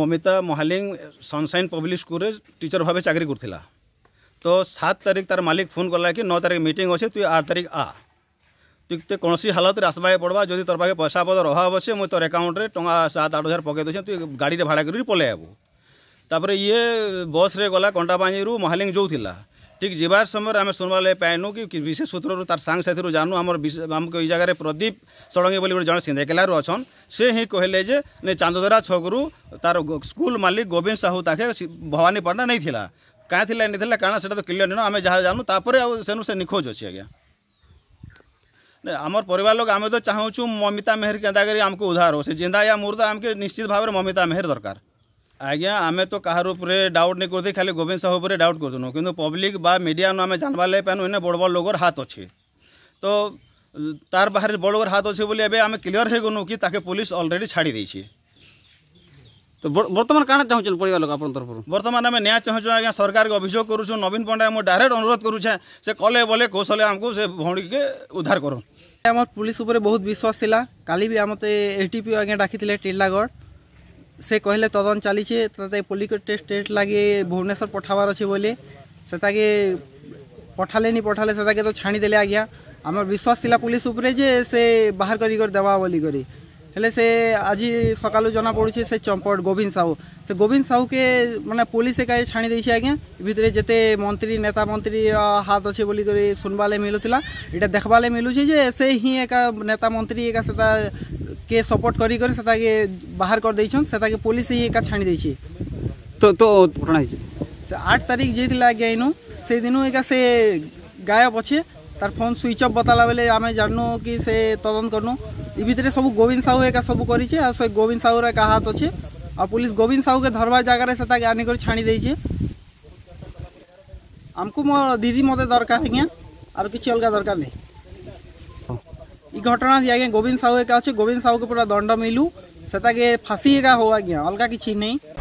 Momita মহালিং সনসাইন public স্কুলে টিচর ভাবে চাকরি করছিল তো সাত তারিখ তার মালিক ফোন কলা কি ন তারিখ মিটিং অছে তুই আট তারিখ আ তুই তো কোণী হালতরে আসবাকে পড়বা যদি তোর পাখে পয়সা পত্র অভাব অছে মুই তোর একাউন্টে টঙ্কা সাত আট হাজার পকাই দিয়েছি তুই গাড়িতে ভাড়া করি পলাই আবু তাপরে ইয়ে বসরে গলা কণ্টাবাঞ্জি মহালিং যৌ লা ठीक जबार समय आम शुणवाल पाइनु कि विशेष सूत्र तार सांग से जानु आम आमको ये जगह प्रदीप षड़ंगी बोली गोटे जन सिंधेकेलू अच्छा से ही कहले चांददरा छकू तार स्कूल मालिक गोविंद साहू ताके भवानीपाटना नहीं था कहीं थी नहीं था कहना से तो क्लीयर नहीं आम जहाँ जानू तापर आनु से निखोज अच्छे आज्ञा आमर पर लोक आम तो चाहूँ ममिता मेहर के दागे आमको उधार हो से जिंदा या मुर्दा आमके निश्चित भाव ममिता मेहर दरकार ଆଜ୍ଞା ଆମେ ତ କାହାର ଉପରେ ଡାଉଟ୍ ନାଇଁ କରିଦେଇ ଖାଲି ଗୋବିନ୍ଦ ସାହୁ ଉପରେ ଡାଉଟ୍ କରିଦେନୁ କିନ୍ତୁ ପବ୍ଲିକ୍ ବା ମିଡ଼ିଆନୁ ଆମେ ଜାଣବାର୍ ଲାଗି ପାଇନୁ ଏନେ ବଡ଼ ବଡ଼ ଲୋକର ହାତ ଅଛି ତ ତାର ବାହାରେ ବଡ଼ ଲୋକର ହାତ ଅଛି ବୋଲି ଏବେ ଆମେ କ୍ଲିଅର୍ ହେଇଗନୁ କି ତାକେ ପୋଲିସ ଅଲରେଡ଼ି ଛାଡ଼ି ଦେଇଛି ତ ବର୍ତ୍ତମାନ କାଣା ଚାହୁଁଛନ୍ ପରିବାର ଲୋକ ଆପଣଙ୍କ ତରଫରୁ ବର୍ତ୍ତମାନ ଆମେ ନ୍ୟାୟ ଚାହୁଁଛୁ ଆଜ୍ଞା ସରକାରକୁ ଅଭିଯୋଗ କରୁଛୁ ନବୀନ ପଣ୍ଡା ମୁଁ ଡାଇରେକ୍ଟ ଅନୁରୋଧ କରୁଛେ ସେ କଲେ ବୋଲେ କୌଶଲେ ଆମକୁ ସେ ଭଉଣୀକେ ଉଦ୍ଧାର କରୁ ଆମର ପୁଲିସ ଉପରେ ବହୁତ ବିଶ୍ୱାସ ଥିଲା କାଲି ବି ଆମ ଏସ୍ ଡି ପି ଆଜ୍ଞା ଡାକିଥିଲେ ଟିର୍ଲାଗଡ଼ ସେ କହିଲେ ତଦନ୍ତ ଚାଲିଛେ ତତେ ପଲିକୋଟେ ଷ୍ଟେଟ୍ ଲାଗି ଭୁବନେଶ୍ୱର ପଠାବାର ଅଛି ବୋଲି ସେତାକେ ପଠାଲେନି ପଠାଲେ ସେତାକେ ତ ଛାଣିଦେଲେ ଆଜ୍ଞା ଆମର ବିଶ୍ୱାସ ଥିଲା ପୋଲିସ ଉପରେ ଯେ ସେ ବାହାର କରିକରି ଦେବା ବୋଲିକରି ହେଲେ ସେ ଆଜି ସକାଳୁ ଜଣାପଡ଼ୁଛି ସେ ଚମ୍ପଟ ଗୋବିନ୍ଦ ସାହୁ ସେ ଗୋବିନ୍ଦ ସାହୁକେ ମାନେ ପୋଲିସ ଏକା ଛାଣି ଦେଇଛି ଆଜ୍ଞା ଭିତରେ ଯେତେ ମନ୍ତ୍ରୀ ନେତା ମନ୍ତ୍ରୀର ହାତ ଅଛି ବୋଲିକରି ଶୁଣବାର୍ ଲାଗି ମିଳୁଥିଲା ଏଇଟା ଦେଖ୍ବାର୍ ଲାଗି ମିଳୁଛି ଯେ ସେ ହିଁ ଏକା ନେତା ମନ୍ତ୍ରୀ ଏକା ସେଟା কে সপোর্ট করি করে সেটাকে বাহার করে দিয়েছেন সেটাকে পুলিশ ই একা ছাড়ি দিয়েছে তো তো ঘটনা হয়েছে আট তারিখ যে আগে আইনু সেই দিনু একা সে গায়ব অছে তার ফোন সুইচ অফ বতালা বেলে আমি জানু কি সে তদন্ত করনু ই ভিতরে সব গোবিন্দ সাহু একা সব করেছে আর সে গোবিন্দ সাহুর একা হাত অছে আর পুলিশ গোবিন্দ সাহুকে ধরবার জায়গায় সেটাকে আনি করে ছাড়ি দিয়েছে আমি ମୋ ଦିଦି ମୋତେ ଦରକାର ଆଜ୍ଞା ଆଉ କିଛି ଅଲଗା ଦରକାର ନାହିଁ घटना थी आज्ञा गोविंद साहू एक अच्छे गोविंद साहू को पूरा दंड मिलू से फांसी एक हो आज्ञा अलग किसी नहीं